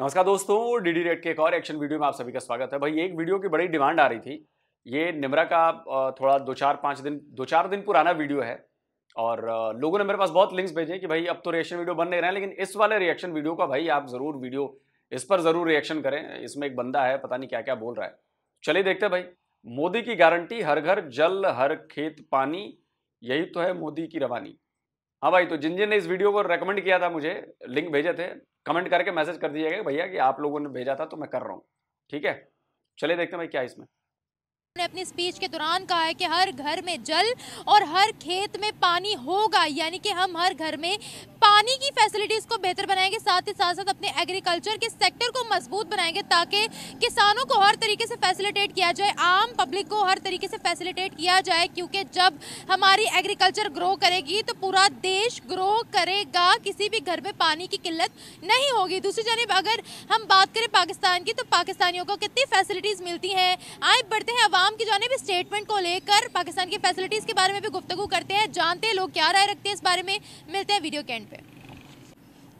नमस्कार दोस्तों D D red के एक और एक्शन वीडियो में आप सभी का स्वागत है भाई एक वीडियो की बड़ी डिमांड आ रही थी ये निमरा का थोड़ा दो चार पाँच दिन दो चार दिन पुराना वीडियो है और लोगों ने मेरे पास बहुत लिंक्स भेजे कि भाई अब तो रिएक्शन वीडियो बन नहीं रहे हैं लेकिन इस वाले रिएक्शन वीडियो का भाई आप ज़रूर वीडियो इस पर ज़रूर रिएक्शन करें इसमें एक बंदा है पता नहीं क्या क्या बोल रहा है चलिए देखते भाई मोदी की गारंटी हर घर जल हर खेत पानी यही तो है मोदी की रवानी हाँ भाई तो जिन जिन ने इस वीडियो को रेकमेंड किया था मुझे लिंक भेजे थे कमेंट करके मैसेज कर दीजिएगा भैया कि आप लोगों ने भेजा था तो मैं कर रहा हूँ ठीक है चलिए देखते हैं भाई क्या इसमें ने अपनी स्पीच के दौरान कहा है कि हर घर में जल और हर खेत में पानी होगा यानी कि हम हर घर में पानी की फैसिलिटीज़ को बेहतर बनाएंगे साथ ही साथ साथ अपने एग्रीकल्चर के सेक्टर को मजबूत बनाएंगे ताकि किसानों को हर तरीके से फैसिलिटेट किया जाए आम पब्लिक को हर तरीके से फैसिलिटेट किया जाए क्योंकि जब हमारी एग्रीकल्चर ग्रो करेगी तो पूरा देश ग्रो करेगा किसी भी घर में पानी की किल्लत नहीं होगी दूसरी जानब अगर हम बात करें पाकिस्तान की तो पाकिस्तानियों को कितनी फैसिलिटीज़ मिलती है आए बढ़ते हैं शाम की जानब स्टेटमेंट को लेकर पाकिस्तान की फैसिलिटीज़ के बारे में भी गुफ्तु करते हैं जानते हैं लोग क्या राय रखते हैं इस बारे में मिलते हैं वीडियो के एंड पे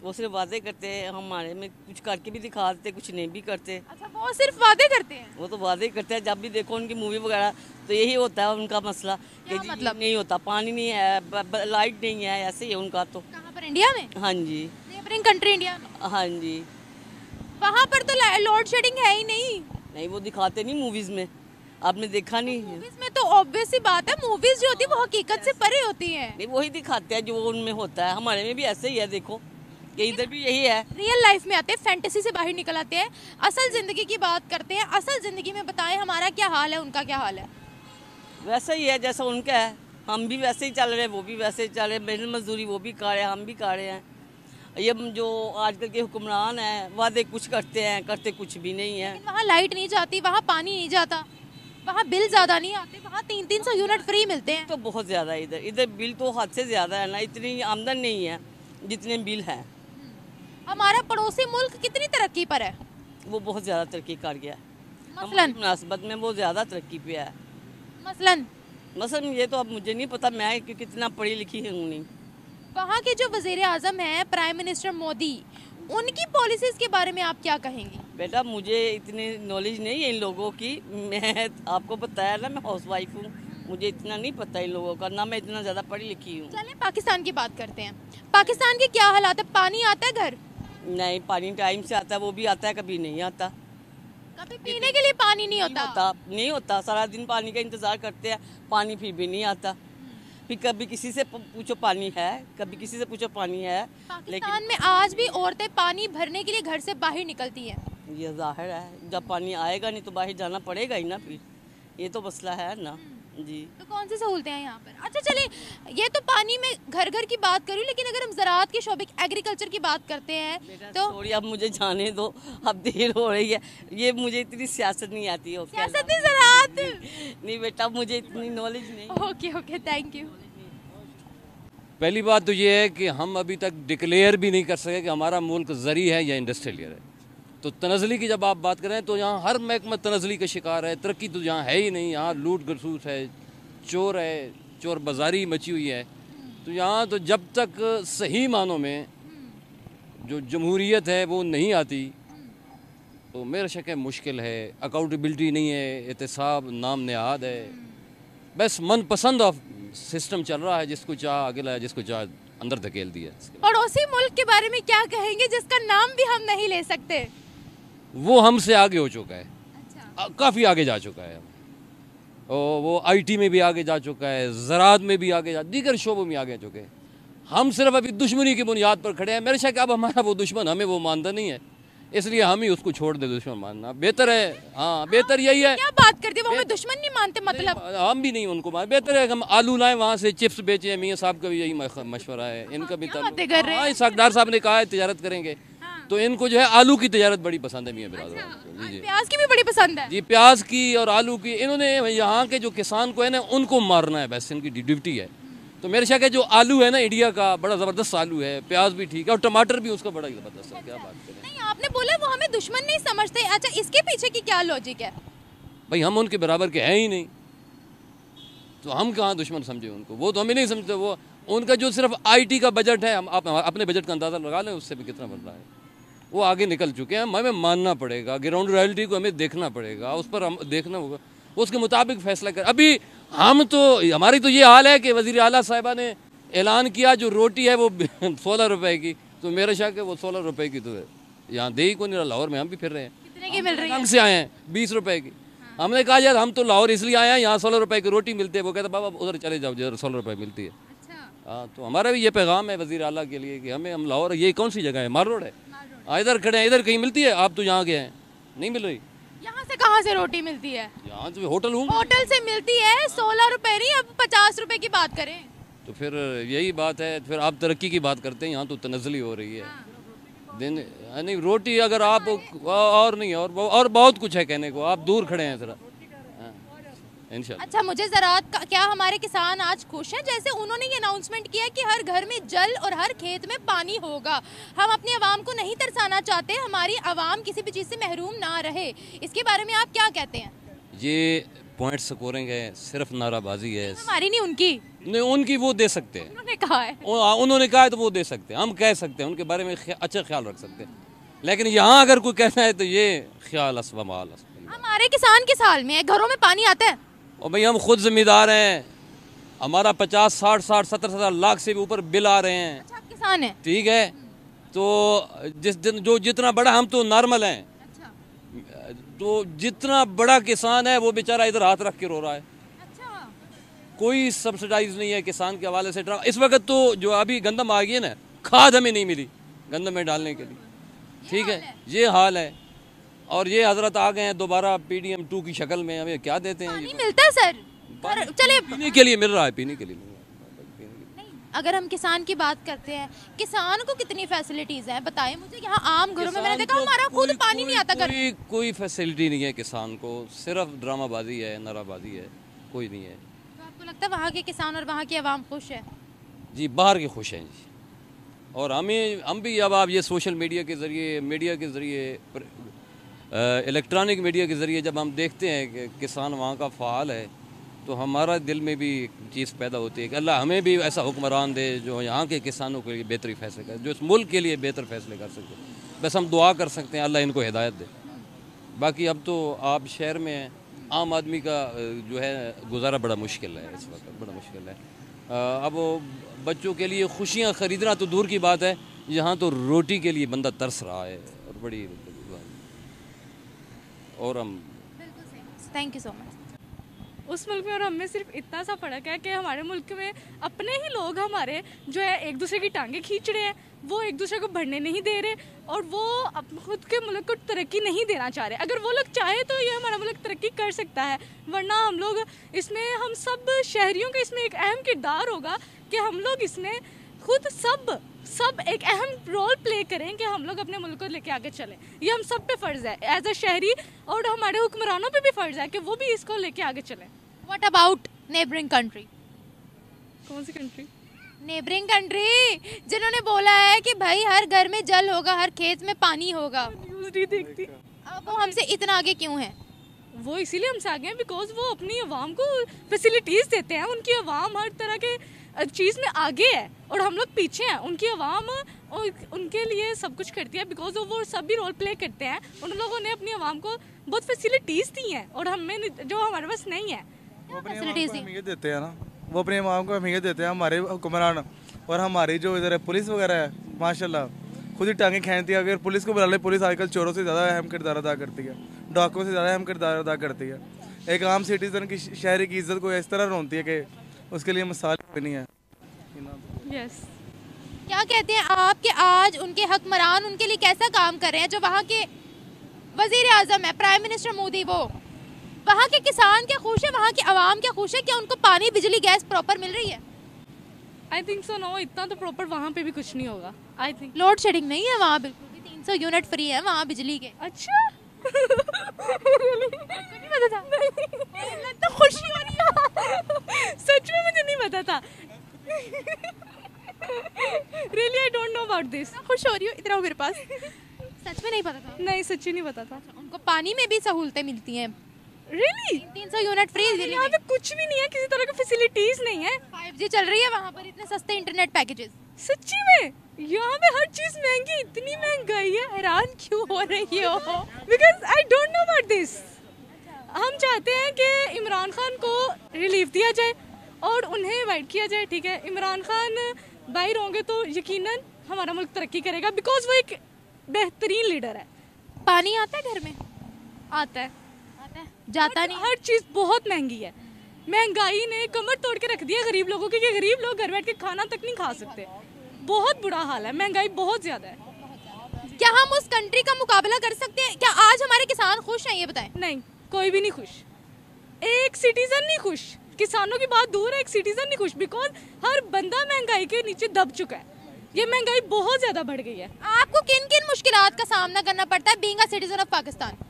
वो सिर्फ वादे करते हैं हमारे में कुछ करके भी दिखा देते कुछ नहीं भी करते अच्छा वो सिर्फ वादे करते हैं वो तो वादे करते हैं जब भी देखो उनकी मूवी वगैरह तो यही होता है उनका मसला कि मतलब नहीं होता पानी नहीं है लाइट नहीं है ऐसे ही उनका तो कहां पर इंडिया में हाँ जी कंट्री इंडिया हाँ जी वहाँ पर तो लोड शेडिंग है ही नहीं नहीं वो दिखाते नहीं मूवीज में आपने देखा नहीं है इसमें तो ऑब्वियस ही बात है मूवीज जो होती है वो हकीकत से परे होती है नहीं वही दिखाते हैं जो उनमें होता है हमारे में भी ऐसे ही है देखो ये इधर भी यही है रियल लाइफ में आते हैं फैंटेसी से बाहर निकल आते हैं असल ज़िंदगी की बात करते हैं असल ज़िंदगी में बताएं हमारा क्या हाल है उनका क्या हाल है वैसा ही है जैसा उनका है हम भी वैसे ही चल रहे हैं वो भी वैसे ही चल रहे हैं मेहनत मजदूरी वो भी खा रहे हैं हम भी खा रहे हैं ये जो आजकल के हुक्मरान हैं वादे कुछ करते हैं करते कुछ भी नहीं है वहाँ लाइट नहीं जाती वहाँ पानी नहीं जाता वहाँ बिल ज़्यादा नहीं आते वहाँ तीन तीन सौ यूनिट फ्री मिलते हैं तो बहुत ज़्यादा इधर इधर बिल तो हद से ज़्यादा है ना इतनी आमदन नहीं है जितने बिल है हम्म। हमारा पड़ोसी मुल्क कितनी तरक्की पर है वो बहुत ज़्यादा तरक्की कर गया मसलन मुनासबत में वो ज़्यादा तरक्की पे है मसलन मसलन ये तो अब मुझे नहीं पता मैं कितना पढ़ी लिखी हूँ नहीं वहाँ के जो वजीर आजम है प्राइम मिनिस्टर मोदी उनकी पॉलिसीज के बारे में आप क्या कहेंगे बेटा मुझे इतनी नॉलेज नहीं है इन लोगों की मैं आपको बताया ना मैं हाउस वाइफ हूँ मुझे इतना नहीं पता इन लोगों का ना मैं इतना ज़्यादा पढ़ी लिखी हूँ चलें पाकिस्तान की बात करते हैं पाकिस्तान के क्या हालात है पानी आता है घर नहीं पानी टाइम से आता है वो भी आता है कभी नहीं आता कभी पीने के लिए पानी नहीं होता, नहीं होता सारा दिन पानी का इंतजार करते हैं पानी फिर भी नहीं आता फिर कभी किसी से पूछो पानी है कभी किसी से पूछो पानी है लेकिन में आज भी औरतें पानी भरने के लिए घर से बाहर निकलती हैं ये जाहिर है जब पानी आएगा नहीं तो बाहर जाना पड़ेगा ही ना फिर ये तो मसला है ना जी तो कौन सी सहूलतें हैं यहाँ पर अच्छा चले ये तो पानी में घर घर की बात करूँ लेकिन अगर हम ज़रात के शोबे एग्रीकल्चर की बात करते हैं तो थोड़ी अब मुझे जाने दो अब देर हो रही है ये मुझे इतनी सियासत नहीं आती है सियासत नहीं ज़रात नहीं बेटा मुझे इतनी नॉलेज नहीं ओके ओके थैंक यू पहली बात तो ये है कि हम अभी तक डिक्लेयर भी नहीं कर सके कि हमारा मुल्क जरी है या इंडस्ट्रियल है तो तनजली की जब आप बात करें तो यहाँ हर महकमा तनजली का शिकार है तरक्की तो यहाँ है ही नहीं यहाँ लूट गसूस है चोर है चोर बाजारी मची हुई है तो यहाँ तो जब तक सही मानों में जो जमहूरीत है वो नहीं आती तो मेरा शक है मुश्किल है अकाउंटेबिलिटी नहीं है एहतसाब नाम नहाद है बस मनपसंद सिस्टम चल रहा है जिसको चाह आगे लाया जिसको चाह अंदर धकेल दिया पड़ोसी मुल्क के बारे में क्या कहेंगे जिसका नाम भी हम नहीं ले सकते वो हमसे आगे हो चुका है अच्छा। काफ़ी आगे जा चुका है और वो आईटी में भी आगे जा चुका है ज़रात में भी आगे जा दीगर शोबों में आगे चुके हैं हम सिर्फ अभी दुश्मनी की बुनियाद पर खड़े हैं मेरे शायद अब हमारा वो दुश्मन हमें वो मानता नहीं है इसलिए हम ही उसको छोड़ दे दुश्मन मानना बेहतर है हाँ बेहतर यही है क्या बात करते वो हमें दुश्मन नहीं मानते मतलब हम भी नहीं उनको मान बेहतर है हम आलू लाएं वहाँ से चिप्स बेचें मियाँ साहब का भी यही मशवरा है इनका हाँ, भी हाँ साहब ने कहा है तजारत करेंगे तो इनको जो है आलू की तजारत बड़ी पसंद है मियाँ बिरादर अच्छा, जी प्याज की भी बड़ी पसंद है जी प्याज की और आलू की इन्होंने यहाँ के जो किसान को है ना उनको मारना है वैसे इनकी ड्यूटी है तो मेरे शक जो आलू है ना इंडिया का बड़ा ज़बरदस्त आलू है प्याज भी ठीक है और टमाटर भी उसका बड़ा ज़बरदस्त है क्या बात करें नहीं आपने बोला वो हमें दुश्मन नहीं समझते अच्छा इसके पीछे की क्या लॉजिक है भाई हम उनके बराबर के हैं ही नहीं तो हम कहाँ दुश्मन समझे उनको वो तो हमें नहीं समझते वो उनका जो सिर्फ आईटी का बजट है हम आप अपने बजट का अंदाज़ा लगा लें उससे भी कितना बन रहा है वो आगे निकल चुके हैं हमें मानना पड़ेगा ग्राउंड रियलिटी को हमें देखना पड़ेगा उस पर हम देखना होगा उसके मुताबिक फैसला कर अभी हम तो हमारी तो ये हाल है कि वज़ी अला साहिबा ने ऐलान किया जो रोटी है वो सोलह रुपए की तो मेरे शाह है वो सोलह रुपए की तो है यहाँ दे ही को नहीं लाहौर में हम भी फिर रहे हैं ढंग से आए हैं बीस रुपए की हाँ। हमने कहा यार हम तो लाहौर इसलिए आए हैं यहाँ सोलह रुपए की रोटी मिलती है वो कहते बाबा उधर चले जाओ जो सोलह रुपए मिलती है अच्छा। हाँ तो हमारा भी ये पैगाम है वजीर अला के लिए कि हमें हम लाहौर ये कौन सी जगह है मार रोड है हाँ, इधर खड़े हैं इधर कहीं मिलती है आप तो यहाँ गए हैं नहीं मिल रही यहाँ से कहाँ से रोटी मिलती है यहाँ से होटल हूँ होटल से मिलती है सोलह रुपए नहीं अब पचास रुपए की बात करें तो फिर यही बात है फिर आप तरक्की की बात करते हैं यहाँ तो तनजली हो रही है हाँ। दिन नहीं रोटी अगर आप और नहीं और और बहुत कुछ है कहने को आप दूर खड़े हैं जरा अच्छा मुझे ज़रा क्या हमारे किसान आज खुश हैं जैसे उन्होंने ये अनाउंसमेंट किया कि हर घर में जल और हर खेत में पानी होगा हम अपनी आवाम को नहीं तरसाना चाहते हमारी आवाम किसी भी चीज़ से महरूम ना रहे इसके बारे में आप क्या कहते हैं ये पॉइंट स्कोरिंग है सिर्फ नाराबाजी है हमारी नहीं उनकी नहीं उनकी वो दे सकते हैं उन्होंने कहा है उन्होंने कहा है तो वो दे सकते हैं हम कह सकते हैं उनके बारे में अच्छा ख्याल रख सकते हैं लेकिन यहाँ अगर कोई कहना है तो ये ख्याल हमारे किसान किस हाल में घरों में पानी आता है और भाई हम खुद जिम्मेदार हैं हमारा पचास साठ साठ सत्तर सत्तर लाख से भी ऊपर बिल आ रहे हैं अच्छा, किसान है ठीक है तो जिस दिन जो जितना बड़ा हम तो नॉर्मल हैं अच्छा। तो जितना बड़ा किसान है वो बेचारा इधर हाथ रख के रो रहा है अच्छा। कोई सब्सिडाइज नहीं है किसान के हवाले से इस वक्त तो जो अभी गंदम आ गई है ना खाद हमें नहीं मिली गंदम में डालने के लिए ठीक है ये हाल है और ये हजरत आ गए हैं दोबारा पी डी एम टू की शक्ल में हमें क्या देते हैं पानी मिलता है सर चले पीने के लिए मिल रहा है पीने के लिए अगर हम किसान की बात करते हैं किसान को कितनी फैसिलिटीज हैं बताएं मुझे यहाँ आम घरों में मैंने देखा हमारा खुद पानी नहीं आता कोई कोई फैसिलिटी नहीं है किसान को सिर्फ ड्रामाबाजी है नाराबाजी है कोई नहीं है तो आपको लगता है वहाँ के किसान और वहाँ की आवाम खुश है जी बाहर के खुश हैं जी और हमें हम भी अब आप ये सोशल मीडिया के ज़रिए मीडिया के ज़रिए इलेक्ट्रॉनिक मीडिया के ज़रिए जब हम देखते हैं कि किसान वहाँ का फ़ाल है तो हमारा दिल में भी एक चीज़ पैदा होती है कि अल्लाह हमें भी ऐसा हुक्मरान दे जो यहाँ के किसानों के लिए बेहतरी फैसले कर जो इस मुल्क के लिए बेहतर फैसले कर सकते बस हम दुआ कर सकते हैं अल्लाह इनको हिदायत दे बाकी अब तो आप शहर में आम आदमी का जो है गुजारा बड़ा मुश्किल है इस वक्त बड़ा मुश्किल है अब बच्चों के लिए खुशियाँ ख़रीदना तो दूर की बात है यहाँ तो रोटी के लिए बंदा तरस रहा है और बड़ी और हम थैंक यू सो मच उस मुल्क में और हमें सिर्फ इतना सा फर्क है कि हमारे मुल्क में अपने ही लोग हमारे जो है एक दूसरे की टांगे खींच रहे हैं वो एक दूसरे को बढ़ने नहीं दे रहे और वो खुद के मुल्क को तरक्की नहीं देना चाह रहे अगर वो लोग चाहे तो ये हमारा मुल्क तरक्की कर सकता है वरना हम लोग इसमें हम सब शहरियों का इसमें एक अहम किरदार होगा कि हम लोग इसमें खुद सब सब एक अहम रोल प्ले करें कि हम लोग अपने मुल्क को लेके आगे चलें ये हम सब पे फ़र्ज़ है एज अ शहरी और हमारे हुक्मरानों पे भी फ़र्ज़ है कि वो भी इसको लेके आगे चलें वट अबाउट नेबरिंग कंट्री कौन सी कंट्री नेबरिंग कंट्री जिन्होंने बोला है कि भाई हर घर में जल होगा हर खेत में पानी होगा देखती अब वो हमसे इतना आगे क्यों है वो इसीलिए हमसे आगे हैं बिकॉज वो अपनी आवाम को फैसिलिटीज़ देते हैं उनकी आवाम हर तरह के चीज़ में आगे है और हम लोग पीछे हैं उनकी आवाम उनके लिए सब कुछ करती है बिकॉज वो सब भी रोल प्ले करते हैं उन लोगों ने अपनी आवाम को बहुत फैसिलिटीज़ दी हैं और हमें जो हमारे पास नहीं है वो देते हैं ना वो आवाम को अहमियत देते हैं हमारे हुक्मरान और हमारी जो इधर है पुलिस वगैरह है माशाल्लाह खुद ही टांगे खेलती है अगर पुलिस को बुला ले पुलिस आजकल चोरों से ज़्यादा अहम किरदार अदा करती है डॉक्टरों से ज़्यादा अहम किरदार अदा करती है एक आम सिटीज़न की शहरी की इज्जत को इस तरह रोनती है कि उसके लिए मसाले नहीं है yes. क्या कहते हैं आप कि आज उनके हकमरान उनके लिए कैसा काम कर रहे हैं जो वहाँ के वजीर अजम है प्राइम मिनिस्टर मोदी वो वहाँ के किसान क्या खुश है वहाँ के आवाम क्या खुश है क्या उनको पानी बिजली गैस प्रॉपर मिल रही है आई थिंक सो नो इतना तो प्रॉपर वहाँ पे भी कुछ नहीं होगा आई थिंक लोड शेडिंग नहीं है वहाँ बिल्कुल भी तीन सौ यूनिट फ्री है वहाँ बिजली के अच्छा मुझे नहीं पता था really I don't know about this खुश हो रही हूँ इतना मेरे पास सच में नहीं पता था नहीं सच्ची नहीं पता था अच्छा, उनको पानी में भी सहूलतें मिलती हैं रियली तीन सौ यूनिट फ्री यहाँ पे कुछ भी नहीं है किसी तरह की फैसिलिटीज नहीं है फाइव जी चल रही है वहाँ पर इतने सस्ते इंटरनेट पैकेजेस सच्ची में यहाँ पे हर चीज महंगी इतनी महंगाई है हैरान क्यों हो रही हो because I don't know about this हम चाहते हैं कि इमरान खान को रिलीफ दिया जाए और उन्हें इन्वाइट किया जाए ठीक है इमरान खान बाहर होंगे तो यकीनन हमारा मुल्क तरक्की करेगा बिकॉज वो एक बेहतरीन लीडर है पानी आता है घर में आता है जाता नहीं हर चीज़ बहुत महंगी है महंगाई ने कमर तोड़ के रख दिया गरीब लोगों के कि गरीब लोग घर बैठ के खाना तक नहीं खा सकते बहुत बुरा हाल है महंगाई बहुत ज़्यादा है क्या हम उस कंट्री का मुकाबला कर सकते हैं क्या आज हमारे किसान खुश हैं ये बताएं नहीं कोई भी नहीं खुश एक सिटीजन नहीं खुश किसानों की बात दूर है एक सिटीजन नहीं खुश बिकॉज हर बंदा महंगाई के नीचे दब चुका है ये महंगाई बहुत ज्यादा बढ़ गई है आपको किन किन मुश्किल का सामना करना पड़ता है बींग सिटीजन ऑफ पाकिस्तान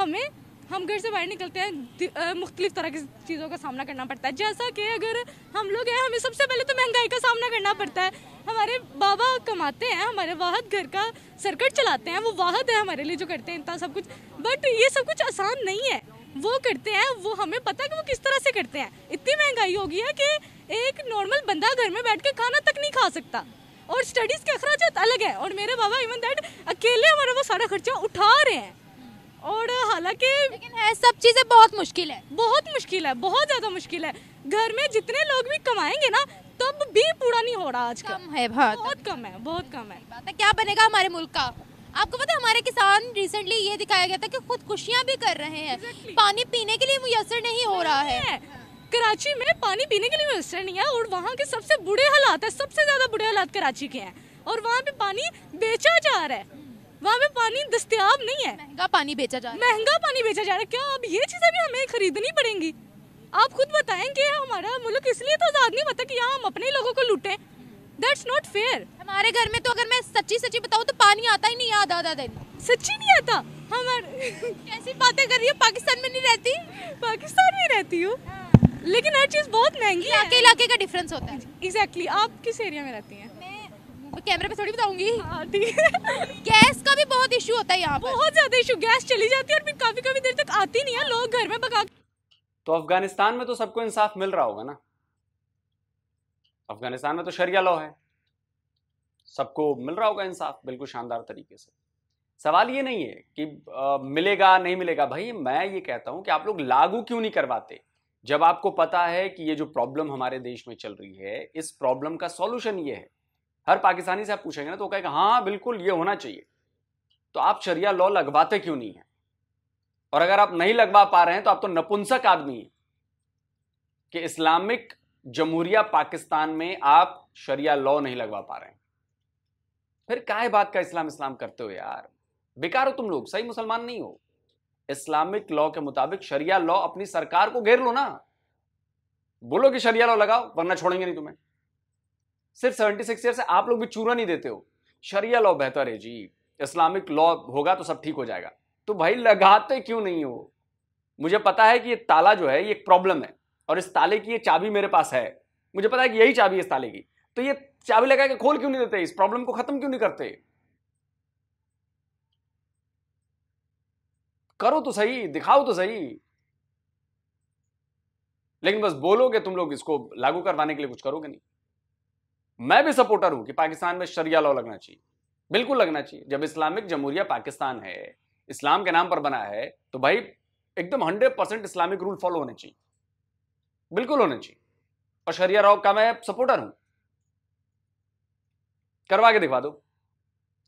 हमें हम घर से बाहर निकलते हैं मुख्तलिफ तरह की चीज़ों का सामना करना पड़ता है जैसा कि अगर हम लोग हैं हमें सबसे पहले तो महंगाई का सामना करना पड़ता है हमारे बाबा कमाते हैं हमारे वाहद घर का सर्कट चलाते हैं वो वाहद है हमारे लिए जो करते हैं इतना सब कुछ बट ये सब कुछ आसान नहीं है वो करते हैं वो हमें पता है कि वो किस तरह से करते हैं इतनी महंगाई हो गई है कि एक नॉर्मल बंदा घर में बैठ के खाना तक नहीं खा सकता और स्टडीज़ के अखराज अलग है और मेरे बाबा इवन दैट अकेले हमारा वो सारा खर्चा उठा रहे हैं और हालांकि लेकिन सब चीज़ें बहुत मुश्किल है बहुत मुश्किल है बहुत ज़्यादा मुश्किल है घर में जितने लोग भी कमाएंगे ना तब भी पूरा नहीं हो रहा आज कम है बहुत बहुत कम है बहुत कम है बात है क्या बनेगा हमारे मुल्क का आपको पता है हमारे किसान रिसेंटली ये दिखाया गया था कि खुदकुशियां भी कर रहे हैं exactly. पानी पीने के लिए मुयसर नहीं हो रहा है कराची में पानी पीने के लिए मुयसर नहीं है और वहाँ के सबसे बुरे हालात है सबसे ज्यादा बुरे हालात कराची के हैं और वहाँ पे पानी बेचा जा रहा है वहाँ पे पानी दस्तियाब नहीं है महंगा पानी बेचा जा रहा है महंगा पानी बेचा जा रहा है क्या अब ये चीजें भी हमें खरीदनी पड़ेंगी आप खुद बताएं कि हमारा मुल्क इसलिए तो आज़ाद नहीं होता कि यहाँ हम अपने लोगों को लूटे दैट्स नॉट फेयर हमारे घर में तो अगर मैं सच्ची सच्ची बताऊँ तो पानी आता ही नहीं आधा आधा दिन सच्ची नहीं आता हमारे कैसी बातें कर रही है पाकिस्तान में नहीं रहती पाकिस्तान में रहती हूँ हाँ। लेकिन हर चीज़ बहुत महंगी इलाके इलाके का डिफरेंस होता है एग्जैक्टली exactly, आप किस एरिया में रहती हैं मैं कैमरे पे थोड़ी बताऊंगी हाँ, गैस का भी बहुत इशू होता है यहाँ बहुत ज्यादा इशू गैस चली जाती है और भी काफी काफी देर तक आती नहीं है लोग घर में पका तो अफगानिस्तान में तो सबको इंसाफ मिल रहा होगा ना अफगानिस्तान में तो शरिया लॉ है सबको मिल रहा होगा इंसाफ बिल्कुल शानदार तरीके से सवाल ये नहीं है कि आ, मिलेगा नहीं मिलेगा भाई मैं ये कहता हूं कि आप लोग लागू क्यों नहीं करवाते जब आपको पता है कि ये जो प्रॉब्लम हमारे देश में चल रही है इस प्रॉब्लम का सॉल्यूशन ये है हर पाकिस्तानी से आप पूछेंगे ना तो कहेगा हाँ बिल्कुल ये होना चाहिए तो आप शरिया लॉ लगवाते क्यों नहीं है और अगर आप नहीं लगवा पा रहे हैं तो आप तो नपुंसक आदमी हैं कि इस्लामिक जमहूरिया पाकिस्तान में आप शरिया लॉ नहीं लगवा पा रहे हैं फिर काय बात का इस्लाम इस्लाम करते हो यार बेकार हो तुम लोग सही मुसलमान नहीं हो इस्लामिक लॉ के मुताबिक शरिया लॉ अपनी सरकार को घेर लो ना बोलो कि शरिया लॉ लगाओ वरना छोड़ेंगे नहीं तुम्हें सिर्फ सेवेंटी सिक्स ईयर से आप लोग भी चूरा नहीं देते हो शरिया लॉ बेहतर है जी इस्लामिक लॉ होगा तो सब ठीक हो जाएगा तो भाई लगाते क्यों नहीं हो मुझे पता है कि ये ताला जो है ये एक प्रॉब्लम है और इस ताले की ये चाबी मेरे पास है मुझे पता है कि यही चाबी है इस ताले की तो ये चाबी लगा के खोल क्यों नहीं देते इस प्रॉब्लम को खत्म क्यों नहीं करते करो तो सही दिखाओ तो सही लेकिन बस बोलोगे तुम लोग इसको लागू करवाने के लिए कुछ करोगे नहीं मैं भी सपोर्टर हूं कि पाकिस्तान में शरिया लॉ लगना चाहिए बिल्कुल लगना चाहिए जब इस्लामिक जमहूरिया पाकिस्तान है इस्लाम के नाम पर बना है तो भाई एकदम hundred percent Islamic rule follow होने चाहिए बिल्कुल होने चाहिए और शरिया राव का मैं सपोर्टर हूं करवा के दिखवा दो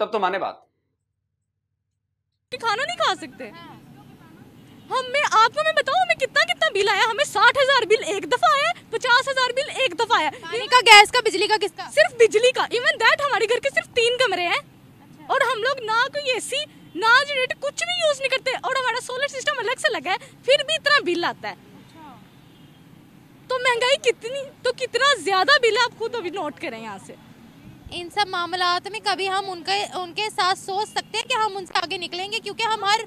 तब तो माने बात खाना नहीं खा सकते हम मैं आपको मैं बताऊं हमें कितना कितना बिल आया हमें साठ हजार बिल एक दफा आया पचास हजार बिल एक दफा आया पानी का गैस का बिजली का किसका सिर्फ बिजली का इवन दैट हमारे घर के सिर्फ तीन कमरे हैं अच्छा। और हम लोग ना कोई एसी ना जनरेटर कुछ भी यूज नहीं करते और हमारा सोलर सिस्टम अलग से लगा है फिर भी इतना बिल आता है तो महंगाई कितनी तो कितना ज्यादा बिल आप खुद अभी नोट करें यहाँ से इन सब मामला में कभी हम उनके उनके साथ सोच सकते हैं कि हम उनसे आगे निकलेंगे क्योंकि हम हर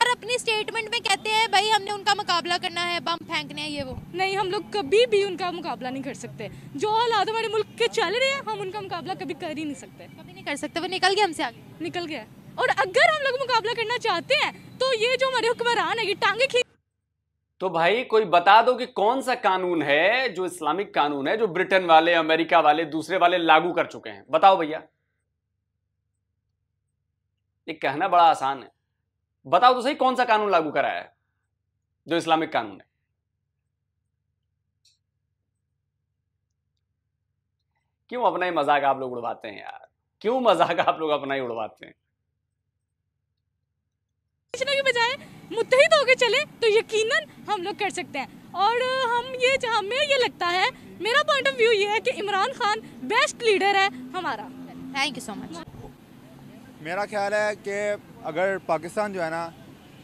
हर अपनी स्टेटमेंट में कहते हैं भाई हमने उनका मुकाबला करना है बम फेंकने हैं ये वो नहीं हम लोग कभी भी उनका मुकाबला नहीं कर सकते जो हालात हमारे मुल्क के चल रहे हैं हम उनका मुकाबला कभी कर ही नहीं सकते कभी नहीं कर सकते वो निकल गया हमसे आगे निकल गया और अगर हम लोग मुकाबला करना चाहते हैं तो ये जो हमारे हुक्मरान है ये टांगे खींच तो भाई कोई बता दो कि कौन सा कानून है जो इस्लामिक कानून है जो ब्रिटेन वाले अमेरिका वाले दूसरे वाले लागू कर चुके हैं बताओ भैया ये कहना बड़ा आसान है बताओ तो सही कौन सा कानून लागू कराया है जो इस्लामिक कानून है क्यों अपना ही मजाक आप लोग उड़वाते हैं यार क्यों मजाक आप लोग अपना ही उड़वाते हैं के बजाय मुतहद होकर चले तो यकीनन हम लोग कर सकते हैं और हम ये हमें ये लगता है मेरा पॉइंट ऑफ व्यू ये है कि इमरान खान बेस्ट लीडर है हमारा थैंक यू सो मच मेरा ख्याल है कि अगर पाकिस्तान जो है ना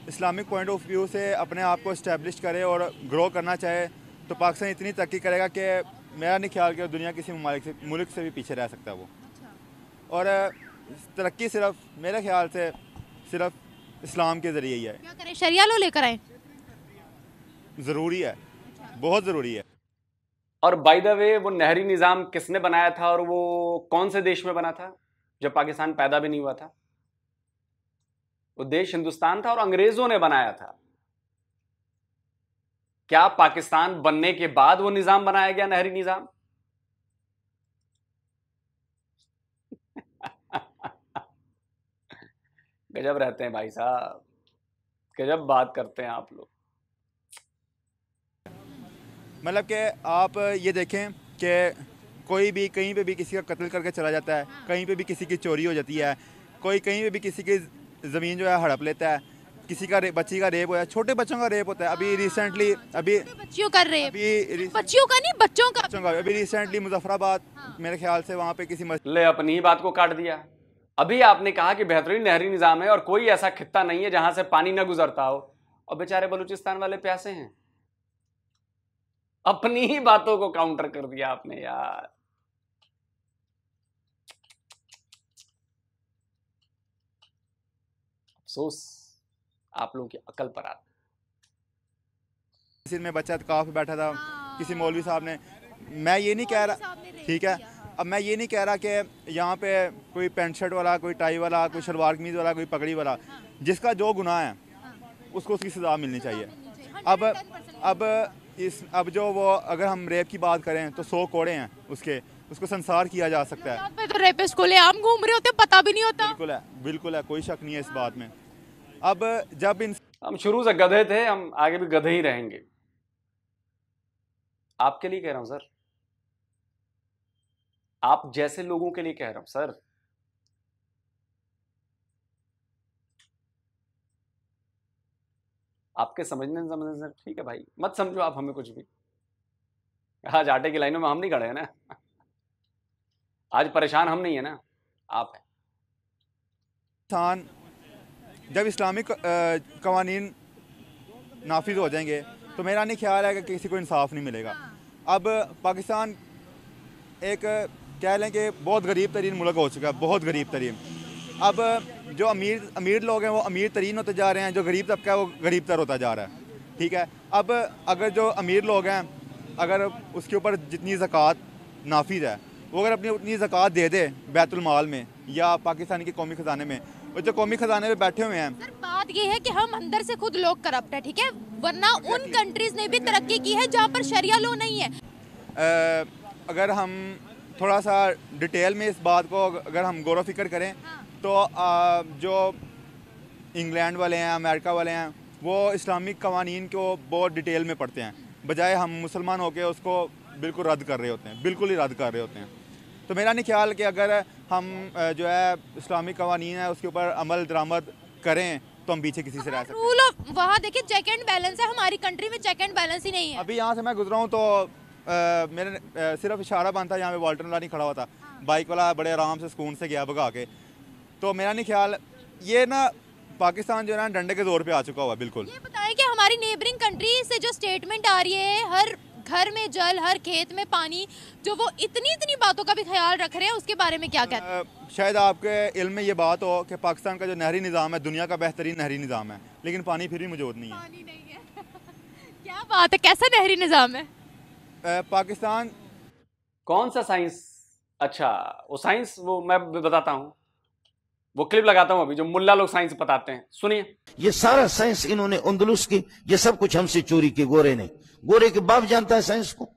इस्लामिक पॉइंट ऑफ व्यू से अपने आप को इस्टेब्लिश करे और ग्रो करना चाहे तो पाकिस्तान इतनी तरक्की करेगा कि मेरा नहीं ख्याल कि दुनिया किसी ममालिक से मुल्क से भी पीछे रह सकता है वो और तरक्की सिर्फ मेरे ख्याल से सिर्फ इस्लाम के ज़रिए ही है शरिया लो लेकर आए ज़रूरी है बहुत ज़रूरी है और बाय द वे वो नहरी निज़ाम किसने बनाया था और वो कौन से देश में बना था जब पाकिस्तान पैदा भी नहीं हुआ था वो देश हिंदुस्तान था और अंग्रेज़ों ने बनाया था क्या पाकिस्तान बनने के बाद वो निज़ाम बनाया गया नहरी निज़ाम गजब रहते हैं भाई साहब गजब बात करते हैं आप लोग मतलब के आप ये देखें कि कोई भी कहीं पे भी किसी का कत्ल करके चला जाता है हाँ। कहीं पे भी किसी की चोरी हो जाती है कोई कहीं पे भी किसी की ज़मीन जो है हड़प लेता है किसी का बच्ची का रेप होता है छोटे बच्चों का रेप होता है अभी रिसेंटली हाँ, अभी बच्चियों का रेप अभी बच्चियों का नहीं बच्चों का बच्चों का अभी रिसेंटली मुजफ्फराबाद हाँ। मेरे ख्याल से वहाँ पे किसी ले अपनी ही बात को काट दिया अभी आपने कहा कि बेहतरीन नहरी निज़ाम है और कोई ऐसा खत्ता नहीं है जहां से पानी ना गुजरता हो और बेचारे बलूचिस्तान वाले प्यासे हैं अपनी ही बातों को काउंटर कर दिया आपने यार अफसोस आप लोगों की अकल पर आता में बच्चा तो काफी बैठा था हाँ। किसी मौलवी साहब ने मैं ये नहीं कह रहा ठीक है अब मैं ये नहीं कह रहा कि यहाँ पे कोई पेंट शर्ट वाला कोई टाई वाला कोई हाँ। शलवार कमीज वाला कोई पगड़ी वाला हाँ। जिसका जो गुनाह है हाँ। उसको उसकी सज़ा मिलनी चाहिए अब अब इस अब जो वो अगर हम रेप की बात करें तो सौ कोड़े हैं उसके उसको संसार किया जा सकता है तो रेपिस्ट को आम घूम रहे होते पता भी नहीं होता बिल्कुल है बिल्कुल है कोई शक नहीं है इस बात में अब जब इन हम शुरू से गधे थे हम आगे भी गधे ही रहेंगे आपके लिए कह रहा हूँ सर आप जैसे लोगों के लिए कह रहा हूं सर आपके समझने समझने सर ठीक है भाई मत समझो आप हमें कुछ भी आज आटे की लाइनों में हम नहीं खड़े हैं ना आज परेशान हम नहीं है ना आप है जब इस्लामिक कवानीन नाफिज हो जाएंगे तो मेरा नहीं ख्याल है कि किसी को इंसाफ नहीं मिलेगा अब पाकिस्तान एक कह लें कि बहुत गरीब तरीन मुल्क हो चुका है बहुत गरीब तरीन अब जो अमीर अमीर लोग हैं वो अमीर तरीन होते जा रहे हैं जो गरीब तबका है वो गरीब तर होता जा रहा है ठीक है अब अगर जो अमीर लोग हैं अगर उसके ऊपर जितनी ज़क़़त नाफिज है वो अगर अपनी उतनी ज़क़़त दे दे बैतुलमाल में या पाकिस्तान के कौमी ख़जाने में वो जो कौमी ख़जाने में बैठे हुए हैं बात ये है कि हम अंदर से खुद लोग करप्ट है ठीक है वरना उन कंट्रीज़ ने भी तरक्की की है जहाँ पर शरिया लो नहीं है अगर हम थोड़ा सा डिटेल में इस बात को अगर हम गौर फिक्र करें हाँ। तो आ, जो इंग्लैंड वाले हैं अमेरिका वाले हैं वो इस्लामिक कवानीन को बहुत डिटेल में पढ़ते हैं बजाय हम मुसलमान होकर उसको बिल्कुल रद्द कर रहे होते हैं बिल्कुल ही रद्द कर रहे होते हैं तो मेरा नहीं ख्याल कि अगर हम जो है इस्लामिक कवानीन है उसके ऊपर अमल दरामद करें तो हम पीछे किसी से रह हाँ, सकते हैं रूल ऑफ वहाँ देखिए चेक एंड बैलेंस है हमारी कंट्री में चेक एंड बैलेंस ही नहीं है अभी यहाँ से मैं गुजरा हूँ तो मेरे सिर्फ इशारा बनता यहाँ पे वाल्टन वाला नहीं खड़ा हुआ था हाँ। बाइक वाला बड़े आराम से सुकून से गया भगा के तो मेरा नहीं ख्याल ये ना पाकिस्तान जो है ना डंडे के जोर पे आ चुका हुआ बिल्कुल ये बताएं कि हमारी नेबरिंग कंट्री से जो स्टेटमेंट आ रही है हर घर में जल हर खेत में पानी जो वो इतनी इतनी बातों का भी ख्याल रख रहे हैं उसके बारे में क्या कहते हैं शायद आपके इल्म में ये बात हो कि पाकिस्तान का जो नहरी निज़ाम है दुनिया का बेहतरीन नहरी निज़ाम है लेकिन पानी फिर भी मौजूद नहीं है, नहीं है। क्या बात है कैसा नहरी निज़ाम है पाकिस्तान कौन सा साइंस अच्छा वो साइंस वो मैं बताता हूँ वो क्लिप लगाता हूँ अभी जो मुल्ला लोग साइंस बताते हैं सुनिए ये सारा साइंस इन्होंने उन्दलुस की ये सब कुछ हमसे चोरी की गोरे ने गोरे के बाप जानता है साइंस को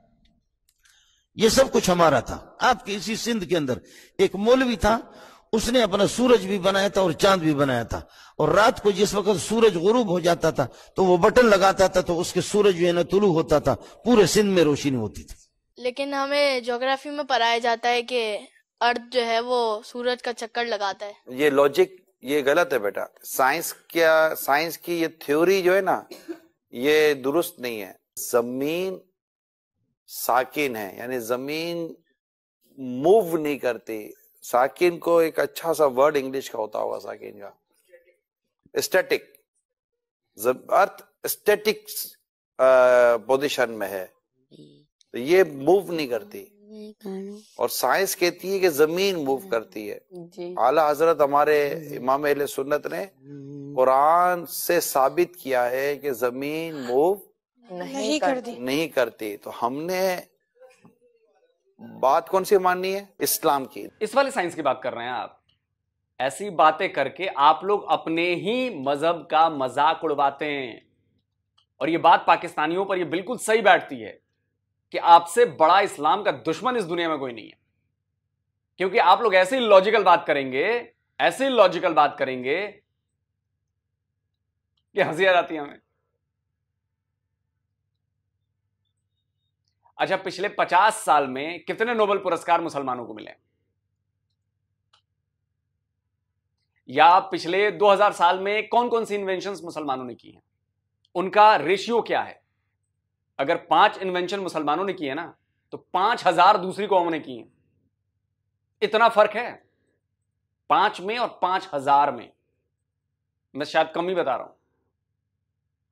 ये सब कुछ हमारा था आपके इसी सिंध के अंदर एक मौलवी था उसने अपना सूरज भी बनाया था और चांद भी बनाया था और रात को जिस वक्त सूरज गुरूब हो जाता था तो वो बटन लगाता था तो उसके सूरज जो है ना तुलू होता था पूरे सिंध में रोशनी होती थी लेकिन हमें ज्योग्राफी में पढ़ाया जाता है कि अर्थ जो है वो सूरज का चक्कर लगाता है ये लॉजिक ये गलत है बेटा साइंस क्या साइंस की ये थ्योरी जो है ना ये दुरुस्त नहीं है जमीन साकिन है यानी जमीन मूव नहीं करती साकिन को एक अच्छा सा वर्ड इंग्लिश का होता होगा साकिन का स्टैटिक अर्थ स्टैटिक पोजिशन में है तो ये मूव नहीं करती और साइंस कहती है कि जमीन मूव करती है आला हजरत हमारे इमाम अहल सुन्नत ने कुरान से साबित किया है कि जमीन मूव नहीं, नहीं करती नहीं करती तो हमने बात कौन सी माननी है इस्लाम की इस वाले साइंस की बात कर रहे हैं आप ऐसी बातें करके आप लोग अपने ही मजहब का मजाक उड़वाते हैं और ये बात पाकिस्तानियों पर ये बिल्कुल सही बैठती है कि आपसे बड़ा इस्लाम का दुश्मन इस दुनिया में कोई नहीं है क्योंकि आप लोग ऐसी लॉजिकल बात करेंगे ऐसी लॉजिकल बात करेंगे कि हंसी आ जाती है हमें अच्छा पिछले पचास साल में कितने नोबेल पुरस्कार मुसलमानों को मिले या पिछले 2000 साल में कौन कौन सी इन्वेंशन मुसलमानों ने की हैं उनका रेशियो क्या है अगर पांच इन्वेंशन मुसलमानों ने किए ना तो पांच हजार दूसरी कौमों ने की है इतना फर्क है पांच में और पांच हजार में मैं शायद कम ही बता रहा हूं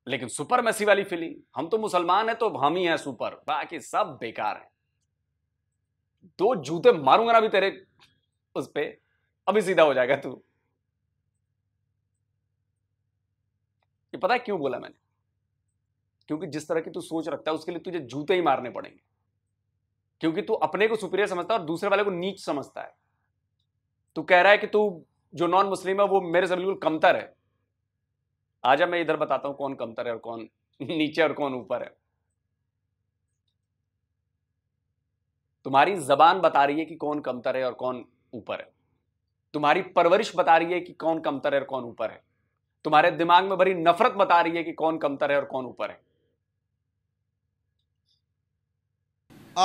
लेकिन सुपर मैसी वाली फीलिंग हम तो मुसलमान हैं तो हम ही हैं सुपर बाकी सब बेकार हैं दो जूते मारूंगा ना भी तेरे उस पर अभी सीधा हो जाएगा तू ये पता है क्यों बोला मैंने क्योंकि जिस तरह की तू सोच रखता है उसके लिए तुझे जूते ही मारने पड़ेंगे क्योंकि तू अपने को सुपीरियर समझता है और दूसरे वाले को नीच समझता है तू कह रहा है कि तू जो नॉन मुस्लिम है वो मेरे से बिल्कुल कमतर है आजा मैं इधर बताता हूं कौन कमतर है और कौन नीचे और कौन ऊपर है तुम्हारी जबान बता रही है कि कौन कमतर है और कौन ऊपर है तुम्हारी परवरिश बता रही है कि कौन कमतर है और कौन ऊपर है तुम्हारे दिमाग में भरी नफरत बता रही है कि कौन कमतर है और कौन ऊपर है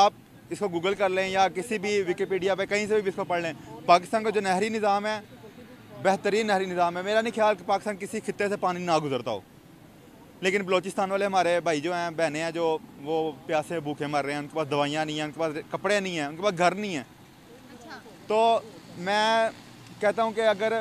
आप इसको गूगल कर लें या किसी भी विकिपीडिया पे कहीं से भी इसको पढ़ लें पाकिस्तान का जो नहरी निज़ाम है बेहतरीन नहरी निज़ाम है मेरा नहीं ख्याल कि पाकिस्तान किसी खत्े से पानी ना गुजरता हो लेकिन बलोचिस्तान वाले हमारे भाई जो हैं बहने हैं जो वो प्यासे भूखे मर रहे हैं उनके पास दवाइयाँ नहीं हैं उनके पास कपड़े नहीं हैं उनके पास घर नहीं है अच्छा। तो मैं कहता हूँ कि अगर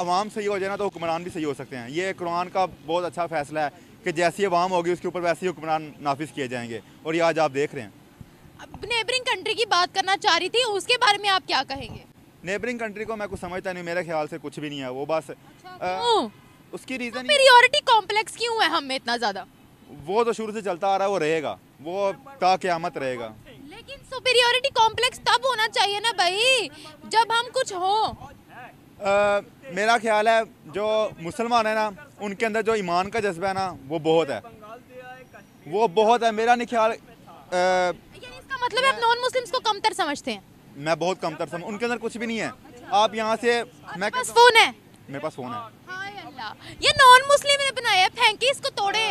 आवाम सही हो जाए ना तो हुक्मरान भी सही हो सकते हैं ये कुरान का बहुत अच्छा फैसला है कि जैसी आवाम होगी उसके ऊपर वैसे ही हुक्मरान नाफिज किए जाएंगे और ये आज आप देख रहे हैं नेबरिंग कंट्री की बात करना चाह रही थी उसके बारे में आप क्या कहेंगे नेबरिंग कंट्री को मैं कुछ समझता नहीं मेरे ख्याल से कुछ भी नहीं है वो बस अच्छा, उसकी रीजन तो कॉम्प्लेक्स क्यों है हमें इतना ज्यादा वो तो शुरू से चलता आ रहा है वो रहेगा वो ता क्यामत रहेगा लेकिन सुपीरियोरिटी कॉम्प्लेक्स तब होना चाहिए ना भाई जब हम कुछ हो आ, मेरा ख्याल है जो मुसलमान है ना उनके अंदर जो ईमान का जज्बा है ना वो बहुत है वो बहुत है मेरा नहीं ख्याल आ, इसका मतलब आप नॉन मुस्लिम्स को कमतर समझते हैं मैं बहुत कम तरसम उनके अंदर कुछ भी नहीं है आप यहाँ से मैं पास फोन है मेरे पास फोन है ये नॉन मुस्लिम ने बनाया है फेंकी इसको तोड़े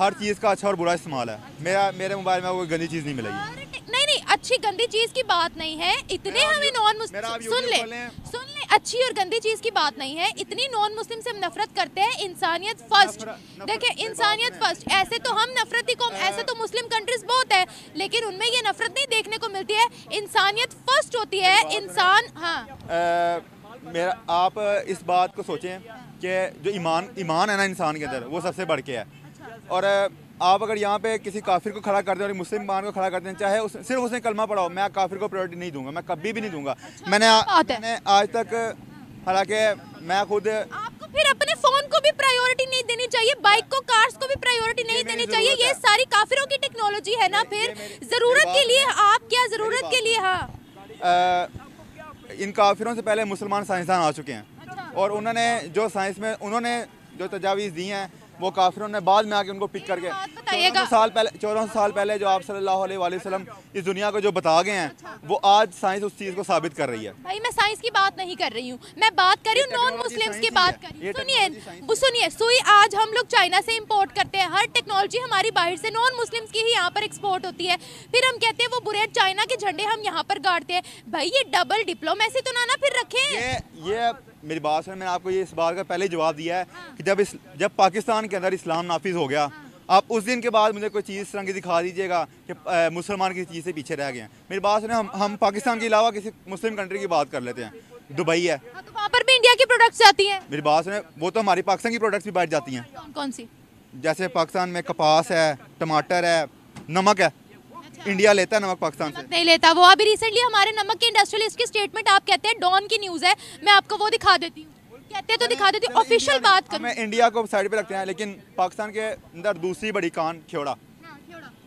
हर चीज़ का अच्छा और बुरा इस्तेमाल है मेरा मेरे मोबाइल में कोई गंदी चीज़ नहीं मिलेगी नहीं नहीं अच्छी गंदी चीज़ की बात नहीं है इतने हमें नॉन मुस्लिम सुन ले सुन ले अच्छी और गंदी चीज़ की बात नहीं है इतनी नॉन मुस्लिम से हम नफरत करते हैं इंसानियत फर्स्ट देखिए इंसानियत फर्स्ट ऐसे तो हम नफरत ही कौम ऐसे तो मुस्लिम कंट्रीज बहुत है लेकिन उनमें ये नफरत नहीं देखने को मिलती है इंसानियत फर्स्ट होती है इंसान हाँ मेरा आप इस बात को सोचें कि जो ईमान ईमान है ना इंसान के अंदर वो सबसे बढ़ के है और आप अगर यहाँ पे किसी काफिर को खड़ा कर दें और मुस्लिम मान को खड़ा कर दें चाहे उस, सिर्फ उसने कलमा पढ़ाओ मैं काफिर को प्रायोरिटी नहीं दूंगा मैं कभी भी नहीं दूंगा अच्छा, मैंने, आ, मैंने आज तक हालांकि मैं खुद आपको फिर अपने फोन को भी प्रायोरिटी नहीं देनी चाहिए बाइक को कार्स को भी प्रायोरिटी नहीं देनी चाहिए ये सारी काफिरों की टेक्नोलॉजी है ना फिर जरूरत के लिए आप क्या जरूरत के लिए हाँ इन काफिरों से पहले मुसलमान साइंसदान आ चुके हैं अच्छा। और उन्होंने जो साइंस में उन्होंने जो तजावीज़ दी हैं वो काफिरों ने बाद में आके उनको पिक करके चौरासी साल पहले चौरासी साल पहले जो आप सल्लल्लाहु अलैहि वसल्लम इस दुनिया को जो बता गए हैं अच्छा। वो आज साइंस उस चीज़ को साबित कर रही है भाई मैं साइंस की बात नहीं कर रही हूँ मैं बात कर रही हूँ नॉन मुस्लिम की बात कर रही हूँ सुनिए सुनिए सुई आज हम लोग चाइना से इम्पोर्ट करते हैं हर टेक्नोलॉजी हमारी बाहर से नॉन मुस्लिम की ही यहाँ पर एक्सपोर्ट होती है फिर हम कहते हैं वो बुरे चाइना के झंडे हम यहाँ पर गाड़ते हैं भाई ये डबल डिप्लोमेसी तो ना ना फिर रखे ये मेरी बात सुन मैंने आपको ये इस बात का पहले जवाब दिया है हाँ। कि जब इस जब पाकिस्तान के अंदर इस्लाम नाफिज हो गया हाँ। आप उस दिन के बाद मुझे कोई चीज़ इस तरह की दिखा दीजिएगा कि मुसलमान किसी चीज़ से पीछे रह गए हैं मेरी बात सुने हम हम पाकिस्तान के अलावा किसी मुस्लिम कंट्री की बात कर लेते हैं दुबई है हाँ, तो वहाँ पर भी इंडिया की प्रोडक्ट्स जाती हैं मेरी बात सुने वो तो हमारी पाकिस्तान की प्रोडक्ट्स भी बैठ जाती हैं कौन सी जैसे पाकिस्तान में कपास है टमाटर है नमक है इंडिया लेता है नमक पाकिस्तान से नहीं लेता वो अभी रिसेंटली हमारे नमक के इंडस्ट्रियलिस्ट की स्टेटमेंट आप कहते हैं डॉन की न्यूज़ है मैं आपको वो दिखा देती हूँ कहते तो दिखा देती ऑफिशियल बात कर मैं इंडिया को साइड पे रखते हैं लेकिन पाकिस्तान के अंदर दूसरी बड़ी कान खेड़ा हाँ,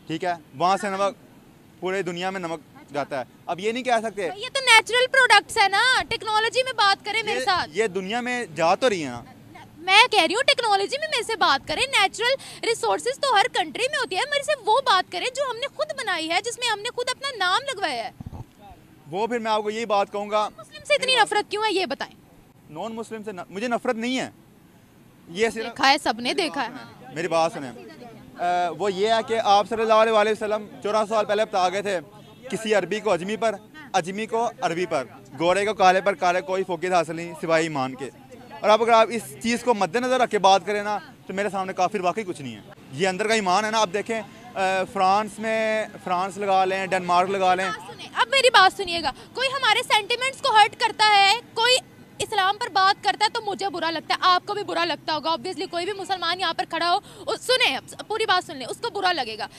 ठीक है वहाँ से हाँ, नमक हाँ। पूरे दुनिया में नमक अच्छा। जाता है अब ये नहीं कह सकते ये तो नेचुरल प्रोडक्ट्स है ना टेक्नोलॉजी में बात करें मेरे साथ ये दुनिया में जा तो रही है ना मैं कह रही हूँ टेक्नोलॉजी में मेरे से बात करें नेचुरल रिसोर्सेज तो हर कंट्री में होती है मेरे से वो बात करें जो हमने खुद बनाई है जिसमें हमने खुद अपना नाम लगवाया है वो फिर मैं आपको यही बात कहूँगा मुस्लिम से इतनी नफरत क्यों है ये बताएं नॉन मुस्लिम से न, मुझे नफरत नहीं है ये देखा है सबने देखा है मेरी बात सुने वो ये है कि आप सल्लल्लाहु अलैहि वसल्लम चौदह साल पहले बता गए थे किसी अरबी को अजमी पर अजमी को अरबी पर गोरे को काले पर काले कोई फोकियत हासिल नहीं सिवाय ईमान के और अब अगर आप इस चीज़ को मद्देनज़र रख के बात करें ना तो मेरे सामने काफ़ी वाकई कुछ नहीं है ये अंदर का ईमान है ना आप देखें फ्रांस में फ्रांस लगा लें डेनमार्क लगा लें अब मेरी बात सुनिएगा कोई हमारे सेंटिमेंट्स को हर्ट करता है कोई इस्लाम पर बात करता है तो मुझे बुरा लगता है आपको भी बुरा लगता होगा ऑब्वियसली कोई भी मुसलमान यहाँ पर खड़ा हो सुने पूरी बात सुन ले उसको बुरा लगेगा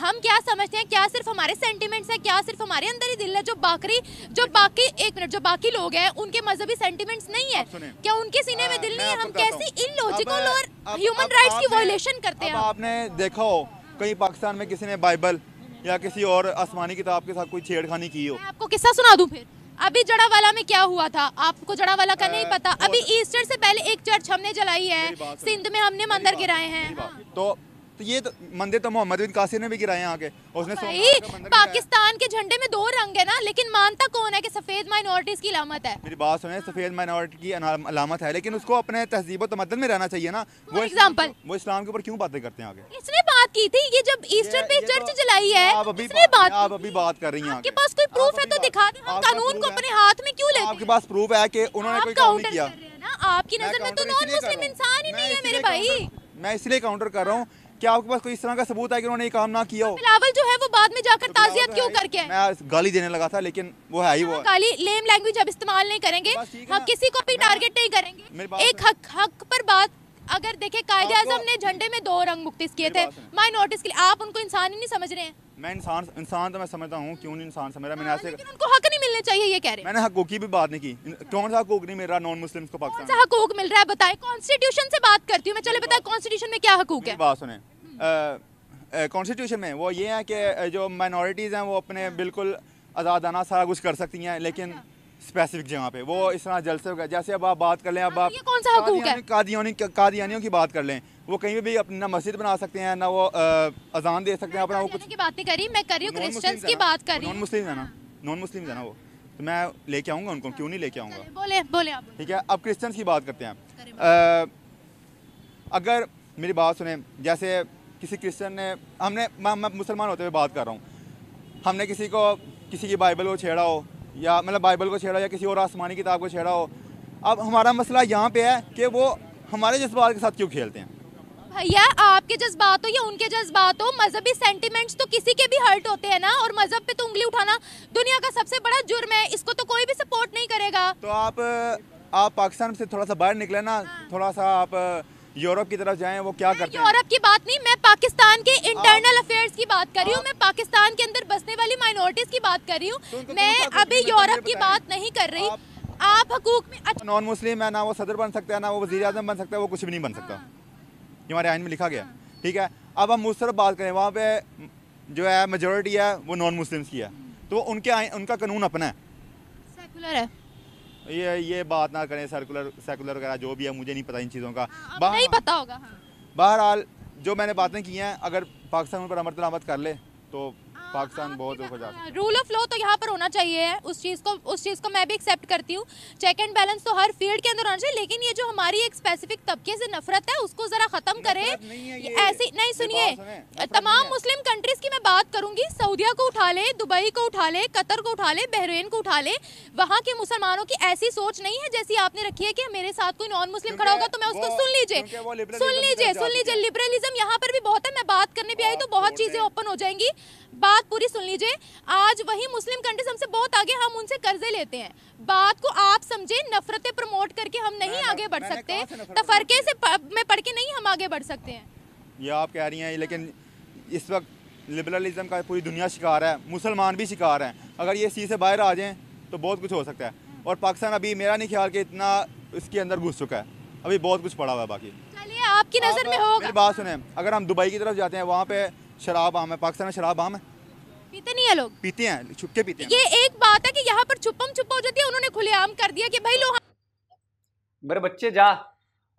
हम क्या समझते हैं क्या सिर्फ हमारे सेंटीमेंट्स हैं क्या सिर्फ हमारे अंदर ही दिल है जो बाकी जो बाकी एक मिनट जो बाकी लोग हैं उनके मजहबी सेंटीमेंट्स नहीं है क्या उनके सीने में दिल नहीं है हम कैसे इन लॉजिकल और ह्यूमन राइट्स की वायोलेशन करते हैं आपने देखा हो कहीं पाकिस्तान में किसी ने बाइबल या किसी और आसमानी किताब के साथ कोई छेड़खानी की हो आपको किस्सा सुना दूं फिर अभी जड़ावाला में क्या हुआ था आपको जड़ावाला का नहीं पता अभी ईस्टर से पहले एक चर्च हमने जलाई है सिंध में हमने मंदिर गिराए हैं हाँ। तो तो ये तो मंदिर तो मोहम्मद बिन कासिर ने भी गिराए आगे के उसने पाकिस्तान के झंडे में दो रंग है ना लेकिन मानता कौन है कि सफेद माइनॉरिटीज की अलामत है मेरी बात सुने सफेद माइनॉरिटी की अलामत है लेकिन उसको अपने तहजीब और तमदन में रहना चाहिए ना वो एग्जाम्पल वो इस्लाम के ऊपर क्यों बातें करते हैं आगे इसने बात की थी ये जब ईस्टर्न पे चर्च तो जलाई है आप अभी बात आप अभी बात कर रही हैं आपके पास कोई प्रूफ है तो दिखा दें हम कानून को अपने हाथ में क्यों लेते आपके पास प्रूफ है कि उन्होंने कोई काम नहीं किया आपकी नजर में तो नॉन मुस्लिम इंसान ही नहीं है मेरे भाई मैं इसलिए काउंटर कर रहा हूँ क्या आपके पास कोई इस तरह का सबूत है कि उन्होंने ये काम ना किया हो बिलावल जो है वो बाद में जाकर तो ताजियत तो क्यों करके मैं गाली देने लगा था लेकिन वो है ही हाँ, वो गाली लेम लैंग्वेज अब इस्तेमाल नहीं करेंगे हम हाँ, किसी को भी टारगेट नहीं करेंगे एक हक हक पर बात अगर देखे कायदे आजम ने झंडे में दो रंग मुख्तिस किए थे माइनॉरिटीज के लिए आप उनको इंसान ही नहीं समझ रहे हैं मैं इंसान इंसान तो मैं समझता हूँ क्यों नहीं इंसान समझ रहा मैंने हाँ, ऐसे उनको हक नहीं मिलने चाहिए ये कह रहे मैंने हकूक की भी बात नहीं की कौन सा हकूक नहीं मिल रहा नॉन मुस्लिम को पाकिस्तान सा हकूक मिल रहा है बताए कॉन्स्टिट्यूशन से बात करती हूँ मैं चले बताए कॉन्स्टिट्यूशन में क्या हकूक है बात सुने कॉन्स्टिट्यूशन में वो ये है कि जो माइनॉरिटीज़ हैं वो अपने हाँ। बिल्कुल आज़ादाना सारा कुछ कर सकती हैं लेकिन अच्छा। स्पेसिफिक जगह पे वो इस तरह जलसे वगैरह जैसे अब आप बात कर लें अब हाँ, आप कौन सा कादियानी कादियानियों की बात कर लें वो कहीं भी अपनी ना मस्जिद बना सकते हैं ना वो अजान दे सकते हैं अपना वो कुछ की बात नहीं करी मैं करी क्रिश्चियंस की बात कर रही हूँ नॉन मुस्लिम है ना नॉन मुस्लिम है ना वो तो मैं लेके आऊँगा उनको क्यों नहीं लेके आऊँगा बोले बोले आप ठीक है अब क्रिश्चन की बात करते हैं अगर मेरी बात सुने जैसे किसी क्रिश्चन ने हमने मैं मुसलमान होते हुए बात कर रहा हूँ हमने किसी को किसी की बाइबल को छेड़ा हो या मतलब बाइबल को छेड़ा या किसी और आसमानी किताब को छेड़ा हो अब हमारा मसला यहाँ पे है कि वो हमारे जज्बात के साथ क्यों खेलते हैं भैया आपके जज्बात हो या उनके जज्बात हो मजहबी सेंटिमेंट्स तो किसी के भी हर्ट होते हैं ना और मजहब पे तो उंगली उठाना दुनिया का सबसे बड़ा जुर्म है इसको तो कोई भी सपोर्ट नहीं करेगा तो आप आप पाकिस्तान से थोड़ा सा बाहर निकले ना हाँ। थोड़ा सा आप यूरोप की तरफ जाएं वो क्या करते हैं यूरोप की बात नहीं मैं पाकिस्तान के इंटरनल अफेयर्स की बात कर रही हूँ मैं पाकिस्तान के अंदर बसने वाली माइनॉरिटीज की बात कर रही हूँ तो मैं अभी यूरोप की बात नहीं कर रही आप हकूक में नॉन मुस्लिम है ना वो सदर बन सकते हैं ना वो वजी अजम बन सकता है वो कुछ भी नहीं बन सकता ये हाँ। हमारे आइन में लिखा गया हाँ। ठीक है अब हम उस तरफ बात करें वहाँ पे जो है मेजोरिटी है वो नॉन मुस्लिम्स की है तो उनके उनका कानून अपना है सेकुलर है ये ये बात ना करें सर्कुलर सर्कुलर वगैरह जो भी है मुझे नहीं पता इन चीज़ों का हाँ, नहीं पता होगा हाँ। बहरहाल जो मैंने बातें की हैं अगर पाकिस्तान उन पर अमर दरामद तो कर ले तो पाकिस्तान हाँ, बहुत रूल ऑफ लॉ तो यहाँ पर होना चाहिए उस चीज़ को उस चीज़ को मैं भी एक्सेप्ट करती हूँ चेक एंड बैलेंस तो हर फील्ड के अंदर होना चाहिए लेकिन ये जो हमारी एक स्पेसिफिक तबके से नफरत है उसको ज़रा ख़त्म करे ऐसी नहीं सुनिए तमाम मुस्लिम कंट्रीज़ की मैं बात करूंगी सऊदिया को उठा ले दुबई को उठा ले कतर को उठा ले बहरेन को उठा ले वहाँ के मुसलमानों की ऐसी सोच नहीं है जैसी आपने रखी है कि मेरे साथ कोई नॉन मुस्लिम खड़ा होगा तो मैं उसको सुन लीजिए सुन लीजिए सुन लीजिए लिबरलिज्म यहाँ पर भी बहुत है मैं बात करने भी आई तो बहुत चीज़ें ओपन हो जाएंगी बात पूरी सुन लीजिए आज वही मुस्लिम कंट्रीज हमसे बहुत आगे हम उनसे कर्जे लेते हैं बात को आप समझे नफरतें प्रमोट करके हम नहीं आगे बढ़ सकते तफरके से तो में पढ़ के नहीं हम आगे बढ़ सकते हैं ये आप कह रही हैं लेकिन इस वक्त लिबरलिज्म का पूरी दुनिया शिकार है मुसलमान भी शिकार हैं अगर ये सी से बाहर आ जाएँ तो बहुत कुछ हो सकता है और पाकिस्तान अभी मेरा नहीं ख्याल कि इतना इसके अंदर घुस चुका है अभी बहुत कुछ पड़ा हुआ है बाकी चलिए आपकी नजर में होगा बात सुने अगर हम दुबई की तरफ जाते हैं वहाँ पे शराब आम है पाकिस्तान में शराब आम है पीते नहीं है लोग पीते हैं छुपके पीते हैं ये एक बात है कि यहाँ पर छुपम छुप हो जाती है उन्होंने खुलेआम कर दिया कि भाई लोग मेरे बच्चे जा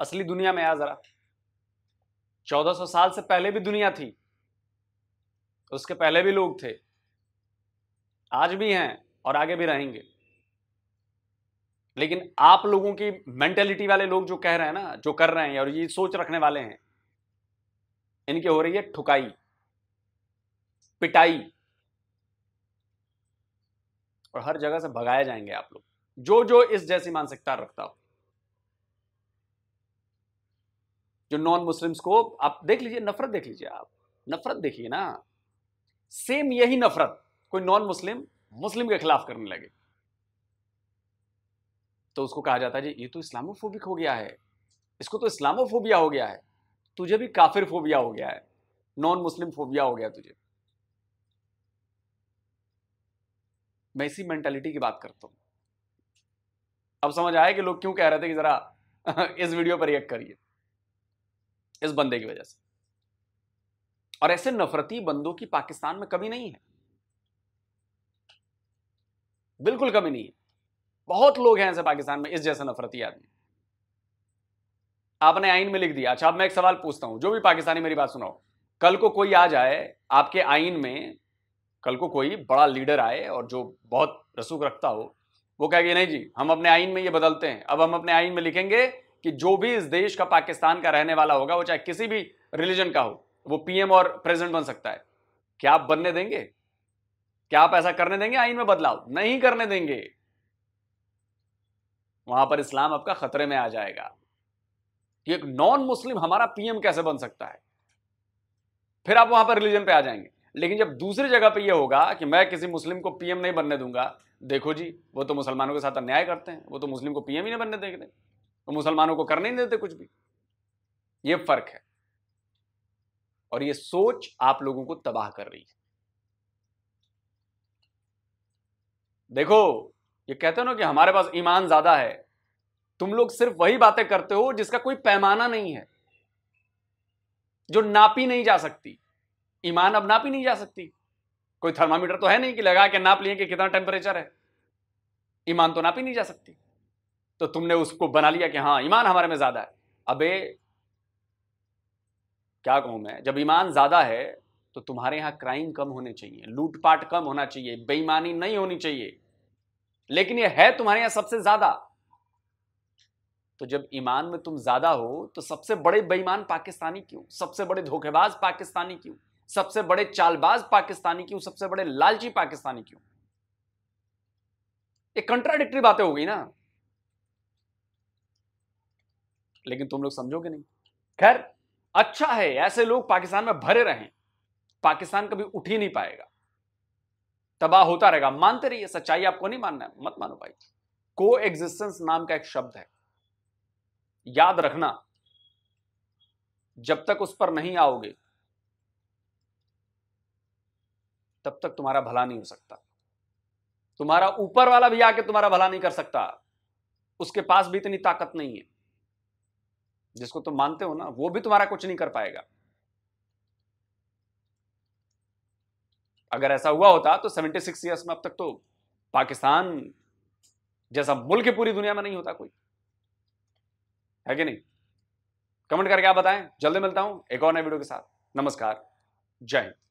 असली दुनिया में आ जरा चौदह सौ साल से पहले भी दुनिया थी उसके पहले भी लोग थे आज भी हैं और आगे भी रहेंगे लेकिन आप लोगों की मेंटेलिटी वाले लोग जो कह रहे हैं ना जो कर रहे हैं और ये सोच रखने वाले हैं इनके हो रही है ठुकाई पिटाई और हर जगह से भगाए जाएंगे आप लोग जो जो इस जैसी मानसिकता रखता हो जो नॉन मुस्लिम्स को आप देख लीजिए नफरत देख लीजिए आप नफरत देखिए ना सेम यही नफरत कोई नॉन मुस्लिम मुस्लिम के खिलाफ करने लगे तो उसको कहा जाता है जी ये तो इस्लामोफोबिक हो गया है इसको तो इस्लामोफोबिया हो गया है तुझे भी काफिर फोबिया हो गया है नॉन मुस्लिम फोबिया हो गया तुझे मैं इसी मेंटेलिटी की बात करता हूं अब समझ आया कि लोग क्यों कह रहे थे कि ज़रा इस वीडियो पर रिएक्ट करिए इस बंदे की वजह से और ऐसे नफरती बंदों की पाकिस्तान में कमी नहीं है बिल्कुल कमी नहीं है बहुत लोग हैं ऐसे पाकिस्तान में इस जैसे नफरती आदमी आपने आइन में लिख दिया अच्छा अब मैं एक सवाल पूछता हूं जो भी पाकिस्तानी मेरी बात सुनाओ कल को कोई आ जाए आपके आइन में कल को कोई बड़ा लीडर आए और जो बहुत रसूख रखता हो वो कहेगा नहीं जी हम अपने आइन में ये बदलते हैं अब हम अपने आइन में लिखेंगे कि जो भी इस देश का पाकिस्तान का रहने वाला होगा वो चाहे किसी भी रिलीजन का हो वो पीएम और प्रेसिडेंट बन सकता है क्या आप बनने देंगे क्या आप ऐसा करने देंगे आइन में बदलाव नहीं करने देंगे वहां पर इस्लाम आपका खतरे में आ जाएगा कि एक नॉन मुस्लिम हमारा पीएम कैसे बन सकता है फिर आप वहां पर रिलीजन पे आ जाएंगे लेकिन जब दूसरी जगह पे ये होगा कि मैं किसी मुस्लिम को पीएम नहीं बनने दूंगा देखो जी वो तो मुसलमानों के साथ अन्याय करते हैं वो तो मुस्लिम को पीएम ही नहीं बनने देते तो मुसलमानों को करने नहीं देते कुछ भी ये फर्क है और ये सोच आप लोगों को तबाह कर रही है देखो ये कहते हो ना कि हमारे पास ईमान ज्यादा है तुम लोग सिर्फ वही बातें करते हो जिसका कोई पैमाना नहीं है जो नापी नहीं जा सकती ईमान अब नापी नहीं जा सकती कोई थर्मामीटर तो है नहीं कि लगा के नाप लिए कि कितना टेम्परेचर है ईमान तो नापी नहीं जा सकती तो तुमने उसको बना लिया कि हाँ ईमान हमारे में ज़्यादा है अबे क्या कहूं मैं जब ईमान ज़्यादा है तो तुम्हारे यहां क्राइम कम होने चाहिए लूटपाट कम होना चाहिए बेईमानी नहीं होनी चाहिए लेकिन यह है तुम्हारे यहां सबसे ज़्यादा तो जब ईमान में तुम ज़्यादा हो तो सबसे बड़े बेईमान पाकिस्तानी क्यों सबसे बड़े धोखेबाज पाकिस्तानी क्यों सबसे बड़े चालबाज पाकिस्तानी क्यों सबसे बड़े लालची पाकिस्तानी क्यों एक कंट्राडिक्टरी बातें हो गई ना लेकिन तुम लोग समझोगे नहीं खैर अच्छा है ऐसे लोग पाकिस्तान में भरे रहे पाकिस्तान कभी उठ ही नहीं पाएगा तबाह होता रहेगा मानते रहिए सच्चाई आपको नहीं मानना है मत मानो भाई को एग्जिस्टेंस नाम का एक शब्द है याद रखना जब तक उस पर नहीं आओगे तब तक तुम्हारा भला नहीं हो सकता तुम्हारा ऊपर वाला भी आके तुम्हारा भला नहीं कर सकता उसके पास भी इतनी ताकत नहीं है जिसको तुम मानते हो ना वो भी तुम्हारा कुछ नहीं कर पाएगा अगर ऐसा हुआ होता तो 76 सिक्स ईयर्स में अब तक तो पाकिस्तान जैसा मुल्क पूरी दुनिया में नहीं होता कोई है कि नहीं कमेंट करके आप बताएं जल्दी मिलता हूं एक और नए वीडियो के साथ नमस्कार जय हिंद